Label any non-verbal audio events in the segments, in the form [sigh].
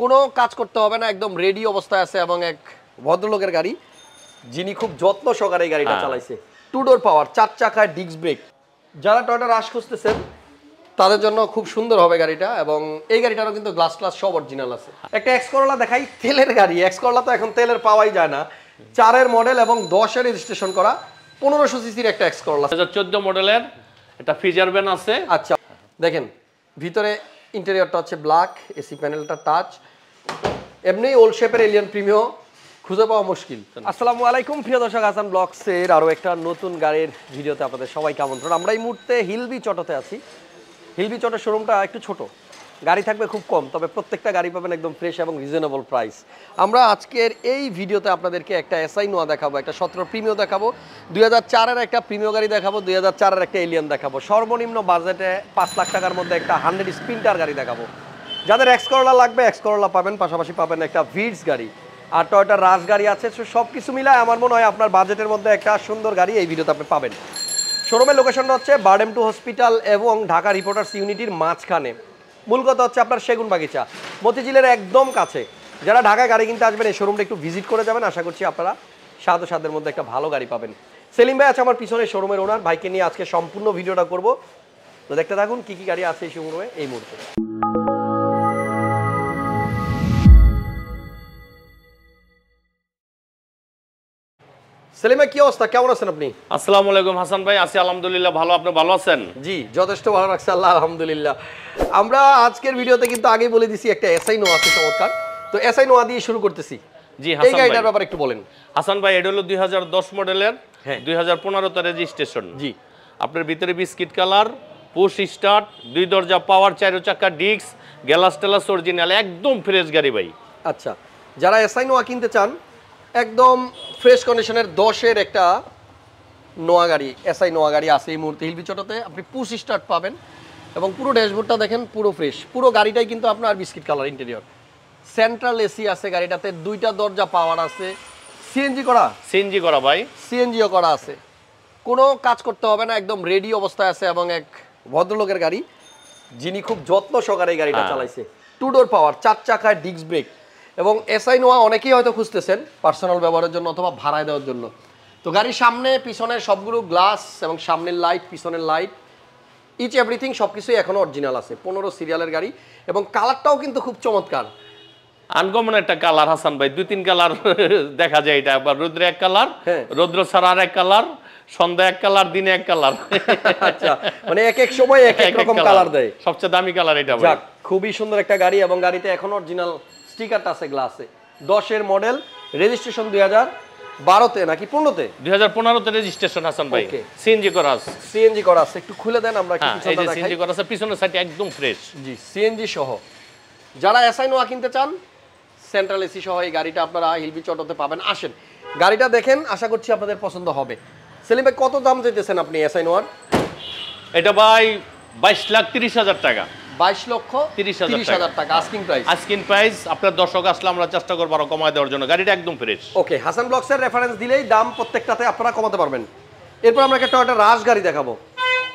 কোনো কাজ করতে হবে না একদম রেডি অবস্থায় আছে এবং এক ভদ্রলোকের গাড়ি যিনি খুব যত্ন সহকারে এই গাড়িটা হ্যাঁ। চালাইছে টু ডোর পাওয়ার চার চাকায় ডিস্ক ব্রেক যারা টয়টা রাশ খুঁজতেছেন তাদের জন্য খুব সুন্দর হবে গাড়িটা এবং এই গাড়িটারও কিন্তু গ্লাস ক্লাস সব অরিজিনাল আছে একটা এক্স করলা দেখাই তেলের গাড়ি এক্স করলা তো এখন তেলের পাওয়াই যায় না চারের মডেল এবং দশের রেজিস্ট্রেশন করা পনেরোশো সিসির একটা এক্স করলা চোদ্দ মডেলের এটা ফিজার ব্যান আছে আচ্ছা দেখেন ভিতরে ইন্টেরিয়রটা হচ্ছে ব্ল্যাক এসি প্যানেলটা টাচ এমনি ওল্ড শেপের এলিয়ান প্রিমিও খুঁজে পাওয়া মুশকিল আসসালামু আলাইকুম প্রিয় দর্শক আসান ব্লগসের আরও একটা নতুন গাড়ির ভিডিওতে আপনাদের সবাইকে আমন্ত্রণ আমরা এই মুহূর্তে হিলবি চটতে আছি হিলবি চটের শোরুমটা একটু ছোট গাড়ি থাকবে খুব কম তবে প্রত্যেকটা গাড়ি পাবেন একদম ফ্রেশ এবং রিজনেবল প্রাইস আমরা আজকের এই ভিডিওতে আপনাদেরকে একটা এসআই নোয়া দেখাবো একটা সতেরো প্রিমিও দেখাবো দুই হাজার একটা প্রিমিও গাড়ি দেখাবো দুই হাজার একটা এলিয়ান দেখাবো সর্বনিম্ন বাজেটে পাঁচ লাখ টাকার মধ্যে একটা হান্ড্রেড স্পিন্টার গাড়ি দেখাবো যাদের এক্স করলা লাগবে এক্স করলা পাবেন পাশাপাশি পাবেন একটা ভিডস গাড়ি আর টয়টা রাজ গাড়ি আছে সব কিছু মিলায় আমার মনে হয় আপনার বাজেটের মধ্যে একটা সুন্দর গাড়ি এই ভিডিওতে আপনি পাবেন শোরুমের লোকেশনটা হচ্ছে বার্ডেম টু হসপিটাল এবং ঢাকা রিপোর্টার্স ইউনিটির মাঝখানে মূল কথা হচ্ছে আপনার সেগুন বাগিচা মতিঝিলের একদম কাছে যারা ঢাকায় গাড়ি কিনতে আসবেন এই শোরুমটা একটু ভিজিট করে যাবেন আশা করছি আপনারা সাদ সাদের মধ্যে একটা ভালো গাড়ি পাবেন সেলিম ভাই আছে আমার পিছনে শোরুমের ওনার ভাইকে নিয়ে আজকে সম্পূর্ণ ভিডিওটা করবো তো দেখতে থাকুন কী কী গাড়ি আছে এই শোরুমে এই মুহূর্তে সেলিমা কি অবস্থা কেমন আছেন আপনি আসসালামু আলাইকুম হাসান ভাই আছি আলহামদুলিল্লাহ ভালো আপনি ভালো আছেন জি যথেষ্ট ভালো আল্লাহ আলহামদুলিল্লাহ আমরা আজকের ভিডিওতে কিন্তু বলে দিছি একটা এসআই আছে চমৎকার তো এসআই দিয়ে শুরু করতেছি জি হাসান ভাই ব্যাপারে একটু বলেন হাসান ভাই 2010 মডেলের 2015 হ্যাঁ। তে রেজিস্ট্রেশন জি আপনার ভিতরে বিস্কিট কালার পুশ স্টার্ট দুই দরজা পাওয়ার চার চাকা ডিস্ক গ্যালাস টেলাস অরিজিনাল একদম ফ্রেশ গাড়ি ভাই আচ্ছা যারা এসআই নোয়া কিনতে চান একদম ফ্রেশ কন্ডিশনের দশের একটা নোয়া গাড়ি এসআই নোয়া গাড়ি আছে এই মুহূর্তে হিলবিচটাতে আপনি পুশ স্টার্ট পাবেন এবং পুরো ড্যাশবোর্ডটা দেখেন পুরো ফ্রেশ পুরো গাড়িটাই কিন্তু আপনার biscuit colour interior central AC আছে গাড়িটাতে দুইটা দরজা পাওয়ার আছে সিএনজি করা সিএনজি করা ভাই সিএনজিও করা আছে কোনো কাজ করতে হবে না একদম রেডি অবস্থায় আছে এবং এক ভদ্রলোকের গাড়ি যিনি খুব যত্ন সহকারে এই গাড়িটা হ্যাঁ। চালাইছে টু ডোর পাওয়ার চার চাকায় ডিস্ক ব্রেক এবং এসআই নোয়া অনেকেই হয়তো খুঁজতেছেন পার্সোনাল ব্যবহারের জন্য অথবা ভাড়ায় দেওয়ার জন্য তো গাড়ির সামনে পিছনের সবগুলো গ্লাস এবং সামনের লাইট পিছনের লাইট ইচ এভরিথিং সব কিছুই এখনও অরিজিনাল আছে পনেরো সিরিয়ালের গাড়ি এবং কালারটাও কিন্তু খুব চমৎকার আনকমন একটা কালার হাসান ভাই দুই তিন কালার [laughs] দেখা যায় এটা আবার রৌদ্র এক কালার রৌদ্র সারার এক কালার সন্ধ্যা এক কালার দিনে এক কালার [laughs] আচ্ছা, মানে এক এক সময় এক এক রকম কালার দেয় সবচেয়ে দামি কালার এটা খুবই সুন্দর একটা গাড়ি এবং গাড়িতে এখন অরিজিনাল স্টিকারটা আছে গ্লাসে দশের মডেল রেজিস্ট্রেশন দুই হাজার বারোতে নাকি পনেরোতে দুই হাজার পনেরোতে রেজিস্ট্রেশন হাসান ভাই সিএনজি করা আছে সিএনজি করা আছে একটু খুলে দেন আমরা সিএনজি হ্যাঁ, করা আছে পিছনের সাইডে একদম ফ্রেশ জি সিএনজি সহ যারা এসআই নোয়া কিনতে চান সেন্ট্রাল এসি সহ এই গাড়িটা আপনারা হিলবি চটতে পাবেন আসেন গাড়িটা দেখেন আশা করছি আপনাদের পছন্দ হবে সেলিম ভাই কত দাম চাইতেছেন আপনি এসআই নোয়ার এটা ভাই বাইশ লাখ তিরিশ হাজার টাকা বাইশ লক্ষ তিরিশ হাজার টাকা আস্কিং প্রাইস আস্কিং প্রাইস আপনার দর্শক আসলে আমরা চেষ্টা করবো আরো কমায় দেওয়ার জন্য গাড়িটা একদম ফ্রেশ ওকে হাসান ব্লকসের রেফারেন্স দিলেই দাম প্রত্যেকটাতে আপনারা কমাতে পারবেন এরপর আমরা একটা টয়টা রাশ গাড়ি দেখাবো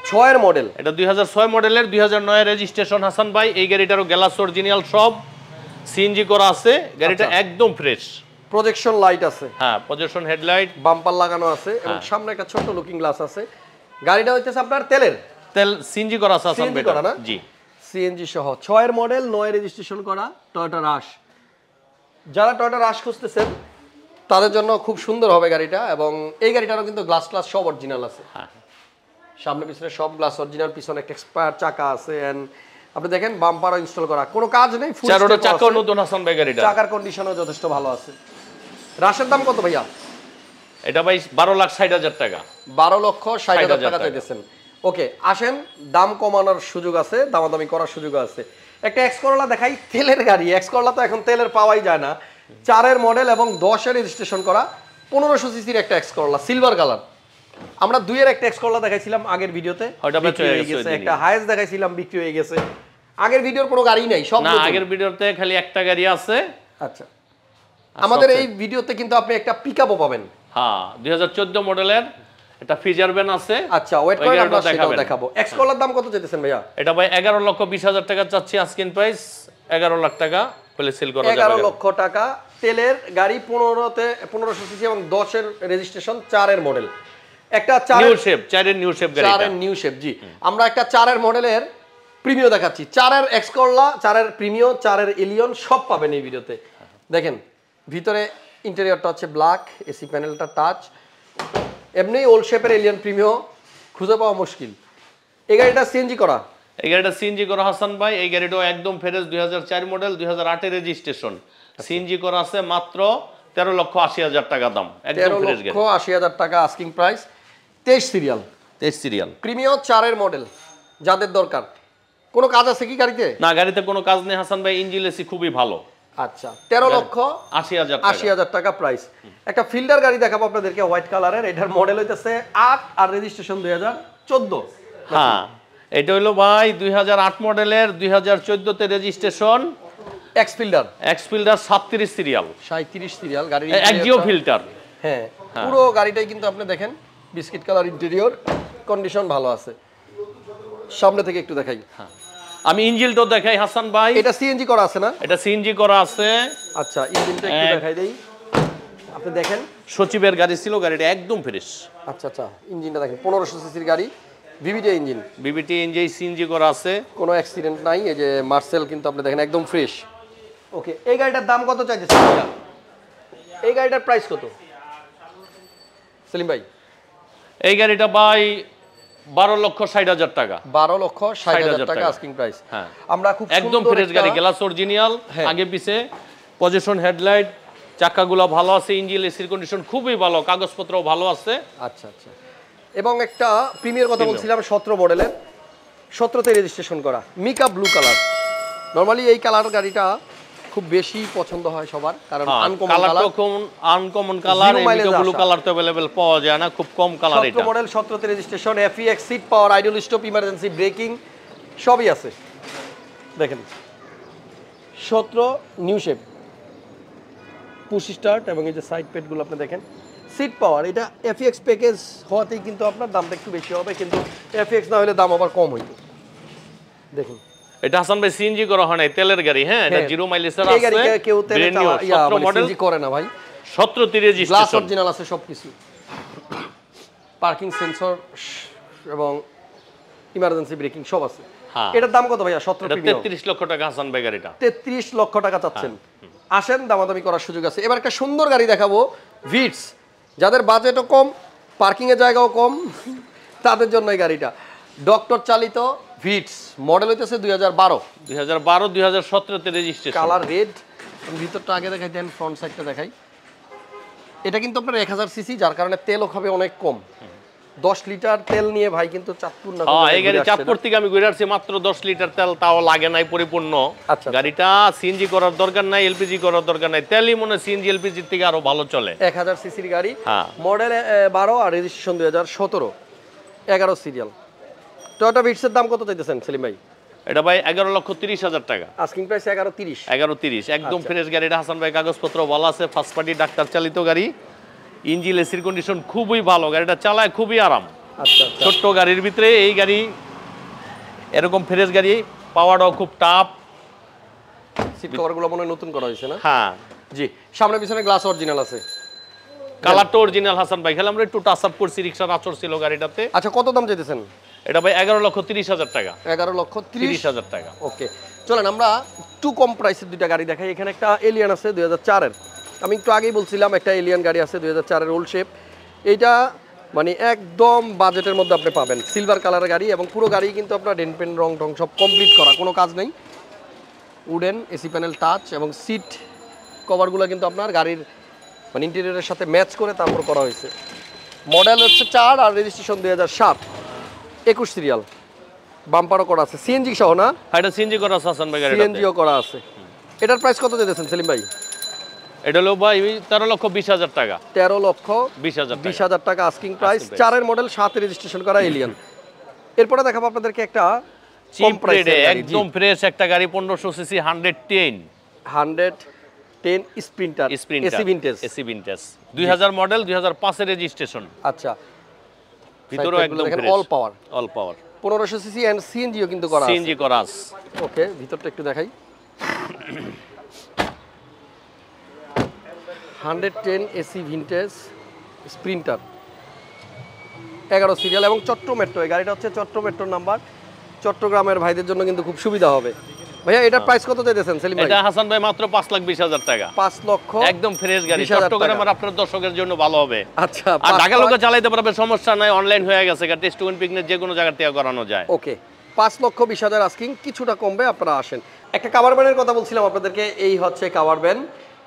ছয়ের মডেল এটা দুই হাজার ছয় মডেলের দুই হাজার নয় রেজিস্ট্রেশন হাসান ভাই এই গাড়িটারও গ্যালাস অরিজিনাল সব সিএনজি করা আছে গাড়িটা আচ্ছা। একদম ফ্রেশ প্রজেকশন লাইট আছে হ্যাঁ প্রজেকশন হেডলাইট বাম্পার লাগানো আছে হ্যাঁ। এবং সামনে একটা ছোট লুকিং গ্লাস আছে গাড়িটা হচ্ছে আপনার তেলের তেল সিএনজি করা আছে হাসান ভাই জি সিএনজি সহ ছয়ের মডেল নয় রেজিস্ট্রেশন করা টয়টা রাশ যারা টয়টা রাশ খুঁজতেছেন তাদের জন্য খুব সুন্দর হবে গাড়িটা এবং এই গাড়িটারও কিন্তু গ্লাস ক্লাস সব অরিজিনাল আছে হ্যাঁ। সামনে পিছনে সব গ্লাস অরিজিনাল পিছনে একটা এক্সপায়ার চাকা আছে অ্যান্ড আপনি দেখেন বাম্পারও ইনস্টল করা কোনো কাজ নেই চাকার চাকার কন্ডিশনও যথেষ্ট ভালো আছে রাশের দাম কত ভাইয়া এটা ভাই বারো লাখ ষাট হাজার টাকা বারো লক্ষ ষাট হাজার টাকা চাইতেছেন ওকে আসেন দাম কমানোর সুযোগ আছে দামাদামি করার সুযোগ আছে একটা এক্স করলা দেখাই তেলের গাড়ি এক্স করলা তো এখন তেলের পাওয়াই যায় না চারের মডেল এবং দশের রেজিস্ট্রেশন করা পনেরোশো সিসির একটা এক্স করলা সিলভার কালার আমরা দুইয়ের একটা এক্স করলা দেখাইছিলাম আগের ভিডিওতে হয়ে গেছে একটা হায়েস্ট দেখাইছিলাম বিক্রি হয়ে গেছে আগের ভিডিওর কোনো গাড়ি নাই সব আগের ভিডিওতে খালি একটা গাড়ি আছে আচ্ছা আমাদের এই ভিডিওতে কিন্তু আপনি একটা পিকআপও পাবেন হ্যাঁ দুই মডেলের এটা ফিজার ব্যান আছে আচ্ছা ওয়েট আমরা সেটাও দেখাবো এক্স দাম কত চাইতেছেন ভাইয়া এটা ভাই 11 লক্ষ 20 হাজার টাকা চাচ্ছি আজকিন প্রাইস 11 টাকা বলে সেল করা যাবে 11 লক্ষ টাকা তেলের গাড়ি 15 তে 1500 সিসি এবং 10 এর রেজিস্ট্রেশন 4 এর মডেল একটা 4 নিউ শেপ 4 এর নিউ শেপ গাড়ি 4 এর নিউ শেপ জি আমরা একটা 4 এর মডেলের প্রিমিও দেখাচ্ছি 4 এর এক্স করলা 4 এর প্রিমিও 4 এর এলিয়ন সব পাবেন এই ভিডিওতে দেখেন ভিতরে ইন্টেরিয়রটা হচ্ছে ব্ল্যাক এসি প্যানেলটা টাচ এমনি ওল্ড শেপের এলিয়ান প্রিমিও খুঁজে পাওয়া মুশকিল এই গাড়িটা সিএনজি করা এই গাড়িটা সিএনজি করা হাসান ভাই এই গাড়িটাও একদম ফেরেস দুই মডেল দুই হাজার রেজিস্ট্রেশন আচ্ছা। সিএনজি করা আছে মাত্র তেরো লক্ষ আশি হাজার টাকা দাম তেরো লক্ষ আশি হাজার টাকা আস্কিং প্রাইস তেইশ সিরিয়াল তেইশ সিরিয়াল প্রিমিয়র চারের মডেল যাদের দরকার কোনো কাজ আছে কি গাড়িতে না গাড়িতে কোনো কাজ নেই হাসান ভাই ইঞ্জিন এসি খুবই ভালো আচ্ছা তেরো লক্ষ আশি হাজার আশি হাজার টাকা প্রাইস একটা ফিল্ডার গাড়ি দেখাবো আপনাদেরকে হোয়াইট কালারের এটার মডেল হইতেছে আট আর রেজিস্ট্রেশন দুই হ্যাঁ এটা হলো ভাই দুই মডেলের দুই হাজার registration X Fielder X Fielder সাতত্রিশ সিরিয়াল সাঁত্রিশ সিরিয়াল গাড়ি একজিও ফিল্টার হ্যাঁ, হ্যাঁ পুরো গাড়িটাই কিন্তু আপনি দেখেন বিস্কিট কালার ইন্টেরিয়র কন্ডিশন ভালো আছে সামনে থেকে একটু দেখাই হ্যাঁ আমি ইঞ্জিনটাও দেখাই হাসান ভাই এটা সিএনজি করা আছে না এটা সিএনজি করা আছে আচ্ছা ইঞ্জিনটা একটু দেখাই দেই আপনি দেখেন সচিবের গাড়ি ছিল গাড়িটা একদম ফ্রেশ আচ্ছা আচ্ছা ইঞ্জিনটা দেখেন পনেরোশো সিসির গাড়ি VVT engine VVT engine CNG করা আছে কোনো অ্যাক্সিডেন্ট নাই এই যে মার্সেল কিন্তু আপনি দেখেন একদম ফ্রেশ ওকে এই গাড়িটার দাম কত চাইতেছেন এই গাড়িটার প্রাইস কত সেলিম ভাই এই গাড়িটা ভাই বারো লক্ষ ষাট হাজার টাকা বারো লক্ষ ষাট হাজার টাকা আস্কিং প্রাইস হ্যাঁ আমরা খুব একদম ফ্রেশ গাড়ি গ্লাস হ্যাঁ। অরিজিনাল আগে পিছে পজিশন হেডলাইট চাকাগুলো ভালো আছে ইঞ্জিন এসির কন্ডিশন খুবই ভালো কাগজপত্র ভালো আছে আচ্ছা আচ্ছা এবং একটা প্রিমিয়ার কথা বলছিলাম সতেরো মডেলের সতেরোতে রেজিস্ট্রেশন করা মিকা ব্লু কালার নরমালি এই কালার গাড়িটা খুব বেশি পছন্দ হয় সবার কারণ uncommon colour uncommon colour blue colour তো अवेलेबल পাওয়া যায় না খুব কম কালার এটা মডেল 17 তে registration FX seat power idle stop emergency braking সবই আছে দেখেন 17 নিউ শেপ পুশ স্টার্ট এবং এই যে সাইড গুলো আপনি দেখেন সিট পাওয়ার এটা এফএক্স প্যাকেজ e হওয়াতেই কিন্তু আপনার দামটা একটু বেশি হবে কিন্তু এফএক্স e না হলে দাম আবার কম হইতো দেখুন এটা হাসান ভাই সিএনজি করা হয় না তেলের গাড়ি হ্যাঁ এটা হ্যাঁ। জিরো মাইলেজ এর আছে কেউ তেলে মডেল মানে করে না ভাই 17 30 রেজিস্ট্রেশন গ্লাস অরিজিনাল আছে সবকিছু পার্কিং সেন্সর এবং ইমার্জেন্সি ব্রেকিং সব আছে হ্যাঁ এটার দাম কত ভাই 17 প্রিমিয়াম 33 লক্ষ টাকা হাসান ভাই গাড়িটা 33 লক্ষ টাকা চাচ্ছেন হ্যাঁ, আসেন দামাদামি করার সুযোগ আছে এবার একটা সুন্দর গাড়ি দেখাবো ভিটস যাদের বাজেটও কম পার্কিংয়ের জায়গাও কম তাদের জন্য এই গাড়িটা ডক্টর চালিত ভিটস মডেল হইতেছে দুই হাজার বারো দুই হাজার বারো দুই হাজার সতেরোতে রেজিস্ট্রেশন কালার রেড ভিতরটা আগে দেখাই দেন ফ্রন্ট সাইডটা দেখাই এটা কিন্তু আপনার এক হাজার সিসি যার কারণে তেলও খাবে অনেক কম দশ লিটার তেল নিয়ে ভাই কিন্তু চাঁদপুর না হ্যাঁ, এই গাড়ি চাঁদপুর থেকে আমি ঘুরে আসছি মাত্র দশ লিটার তেল তাও লাগে নাই পরিপূর্ণ আচ্ছা। গাড়িটা সিএনজি করার দরকার নাই এলপিজি করার দরকার নাই তেলই মনে সিএনজি এলপিজি থেকে আরো ভালো চলে এক হাজার সিসির গাড়ি মডেল হ্যাঁ। বারো আর রেজিস্ট্রেশন দুই হাজার সতেরো এগারো সিরিয়াল টয়োটা ভিটসের দাম কত চাইতেছেন সেলিম ভাই এটা ভাই এগারো লক্ষ তিরিশ হাজার টাকা আস্কিং প্রাইস এগারো তিরিশ এগারো তিরিশ একদম ফ্রেশ আচ্ছা। গাড়ি এটা হাসান ভাই কাগজপত্র বলা আছে ফার্স্ট পার্টি ডাক্তার চালিত গাড়ি ইঞ্জিন এসির কন্ডিশন খুবই ভালো গাড়িটা চালায় খুবই আরাম আচ্ছা, আচ্ছা। ছোট্ট গাড়ির ভিতরে এই গাড়ি এরকম ফ্রেশ গাড়ি পাওয়াটাও খুব টাফ সিট কভারগুলো মনে নতুন করা হয়েছে না হ্যাঁ জি সামনে পিছনে গ্লাস অরিজিনাল আছে কালারটা অরিজিনাল হাসান ভাই খেলে আমরা একটু টাচ আপ করছি রিক্সার আচর ছিল গাড়িটাতে আচ্ছা কত দাম চাইতেছেন এটা ভাই এগারো লক্ষ তিরিশ হাজার টাকা এগারো লক্ষ তিরিশ হাজার টাকা ওকে চলেন আমরা একটু কম প্রাইসের দুইটা গাড়ি দেখাই এখানে একটা এলিয়ান আছে দুই হাজার চারের আমি একটু আগেই বলছিলাম একটা এলিয়ান গাড়ি আছে দুই হাজার চারের ওল্ড শেপ এইটা মানে একদম বাজেটের মধ্যে আপনি পাবেন সিলভার কালারের গাড়ি এবং পুরো গাড়ি কিন্তু আপনার ডেন পেন রং টং সব কমপ্লিট করা কোনো কাজ নেই উডেন এসি প্যানেল টাচ এবং সিট কভারগুলো কিন্তু আপনার গাড়ির মানে ইন্টেরিয়রের সাথে ম্যাচ করে তারপর করা হয়েছে মডেল হচ্ছে চার আর রেজিস্ট্রেশন দুই হাজার সাত একুশ সিরিয়াল বাম্পারও করা আছে সিএনজি সহ না হ্যাঁ, এটা সিএনজি করা আছে হাসান ভাই সিএনজিও করা আছে এটার প্রাইস কত দিতেছেন সেলিম ভাই এটা হলো ভাই তেরো লক্ষ বিশ হাজার টাকা তেরো লক্ষ বিশ হাজার বিশ হাজার টাকা আস্কিং প্রাইস চারের মডেল সাত রেজিস্ট্রেশন করা এলিয়ান [laughs] এরপরে দেখাবো আপনাদেরকে একটা একদম ফ্রেশ একটা গাড়ি পনেরোশো CC hundred ten hundred ten Sprinter Sprinter AC vintage AC vintage দুই হাজার মডেল দুই হাজার পাঁচের রেজিস্ট্রেশন আচ্ছা ভিতরেও একদম all power all power 1500 CC and সিএনজিও কিন্তু করা আছে সিএনজি করা আছে ওকে ভিতরটা একটু দেখাই 110 এসি ভিনটেজ স্প্রিন্টার এগারো সিরিয়াল এবং চট্ট মেট্রো এই গাড়িটা হচ্ছে চট্ট নাম্বার চট্টগ্রামের ভাইদের জন্য কিন্তু খুব সুবিধা হবে ভাইয়া প্রাইস হ্যাঁ। কত দিতেছেন সেলিম ভাই এটা হাসান ভাই মাত্র 5 লাখ টাকা 5 লক্ষ একদম ফ্রেশ গাড়ি আপনার জন্য ভালো হবে আচ্ছা আর ঢাকা লোকে পারবে সমস্যা নাই অনলাইন হয়ে গেছে টেস্ট পিকনিক যে কোনো জায়গা থেকে করানো যায় ওকে পাঁচ লক্ষ বিশ হাজার আস্কিং কিছুটা কমবে আপনারা আসেন একটা কাভার ব্যানের কথা বলছিলাম আপনাদেরকে এই হচ্ছে কাভার ব্যান্ড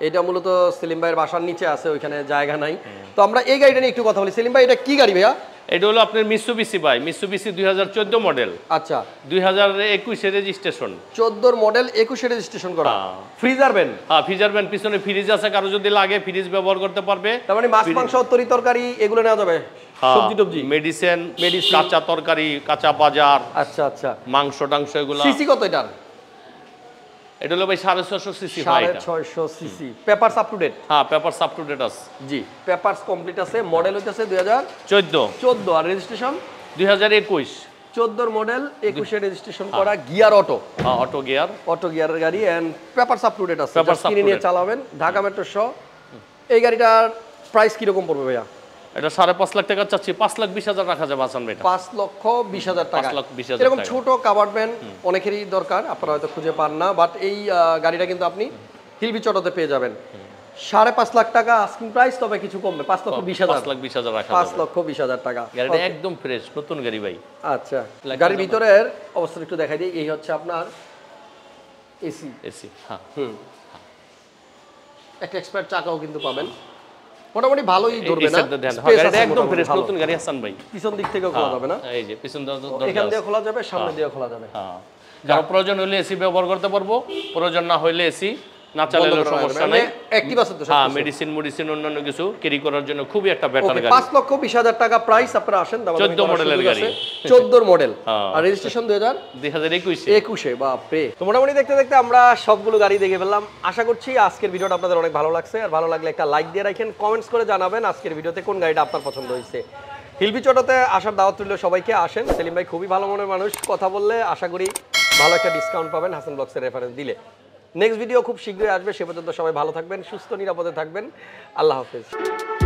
এটা মূলত সেলিম ভাইয়ের বাসার নিচে আছে ওইখানে জায়গা নাই তো আমরা এই গাড়িটা নিয়ে একটু কথা বলি সেলিম ভাই এটা কি গাড়ি ভাইয়া এটা হলো আপনার মিসুবিসি ভাই মিসুবিসি দুই হাজার চোদ্দ মডেল আচ্ছা দুই হাজার একুশে রেজিস্ট্রেশন চোদ্দোর মডেল একুশে রেজিস্ট্রেশন করা ফ্রিজার ব্যান হ্যাঁ ফ্রিজার ভ্যান পিছনে ফ্রিজ আছে কারো যদি লাগে ফ্রিজ ব্যবহার করতে পারবে তার মানে মাছ মাংস তরি তরকারি এগুলো নেওয়া যাবে হ্যাঁ, সবজি টবজি মেডিসিন মেডিসিন কাঁচা তরকারি কাঁচা বাজার আচ্ছা আচ্ছা মাংস টাংস এগুলো সিসি কত এটার এটা হলো ভাই সাড়ে ছয়শো সিসি সাড়ে ছয়শো CC papers up to date হ্যাঁ পেপারস আপ টু ডেট আছে জি পেপারস কমপ্লিট আছে মডেল হইতেছে দুই হাজার চোদ্দ চোদ্দ আর রেজিস্ট্রেশন দুই হাজার একুশ চোদ্দোর মডেল একুশে রেজিস্ট্রেশন করা gear auto auto gear auto গিয়ারের গাড়ি and papers up to date আছে কিনে নিয়ে চালাবেন ঢাকা মেট্রো সহ এই গাড়িটার প্রাইস কীরকম পড়বে ভাইয়া এটা সাড়ে পাঁচ লাখ টাকা চাচ্ছি পাঁচ লাখ বিশ হাজার রাখা যাবে আসান ভাই পাঁচ লক্ষ বিশ হাজার টাকা লাখ এরকম ছোট কাবার ভ্যান অনেকেরই দরকার আপনারা হয়তো খুঁজে পান না বাট এই গাড়িটা কিন্তু আপনি হিলবি চটাতে পেয়ে যাবেন সাড়ে পাঁচ লাখ টাকা আস্কিং প্রাইস তবে কিছু কমবে পাঁচ লক্ষ বিশ হাজার লাখ বিশ হাজার পাঁচ লক্ষ বিশ হাজার টাকা গাড়িটা একদম ফ্রেশ নতুন গাড়ি ভাই আচ্ছা গাড়ির ভিতরের অবস্থা একটু দেখাই দিই এই হচ্ছে আপনার এসি এসি হ্যাঁ হুম একটা এক্সপার্ট চাকাও কিন্তু পাবেন মোটামুটি ভালোই ধরবে না হ্যাঁ, গাড়িটা একদম ফ্রেশ নতুন গাড়ি হাসান ভাই পিছন দিক থেকে খোলা হ্যাঁ, যাবে না এই যে পিছন এখান দিয়ে খোলা যাবে সামনে হ্যাঁ। দিয়ে খোলা যাবে হ্যাঁ যার প্রয়োজন হলে এসি ব্যবহার করতে পারবো প্রয়োজন না হলে এসি না চালালেও সমস্যা নাই অ্যাক্টিভ মানে আছে তো হ্যাঁ মেডিসিন মেডিসিন অন্যান্য কিছু ক্যারি করার জন্য খুবই একটা বেটার গাড়ি 5 লক্ষ 20 হাজার টাকা প্রাইস আপনারা আসেন 14 মডেলের গাড়ি 14 এর মডেল আর রেজিস্ট্রেশন 2000 2021 21 এ বাপ রে তো মোটামুটি দেখতে দেখতে আমরা সবগুলো গাড়ি দেখে ফেললাম আশা করছি আজকের ভিডিওটা আপনাদের অনেক ভালো লাগছে আর ভালো লাগলে একটা লাইক দিয়ে রাখেন কমেন্টস করে জানাবেন আজকের ভিডিওতে কোন গাড়িটা আপনার পছন্দ হয়েছে হিলবি চটাতে আসার দাওয়াত রইল সবাইকে আসেন সেলিম ভাই খুবই ভালো মনের মানুষ কথা বললে আশা করি ভালো একটা ডিসকাউন্ট পাবেন হাসান ব্লগসের রেফারেন্স দিলে নেক্সট ভিডিও খুব শীঘ্রই আসবে সে পর্যন্ত সবাই ভালো থাকবেন সুস্থ নিরাপদে থাকবেন আল্লাহ হাফেজ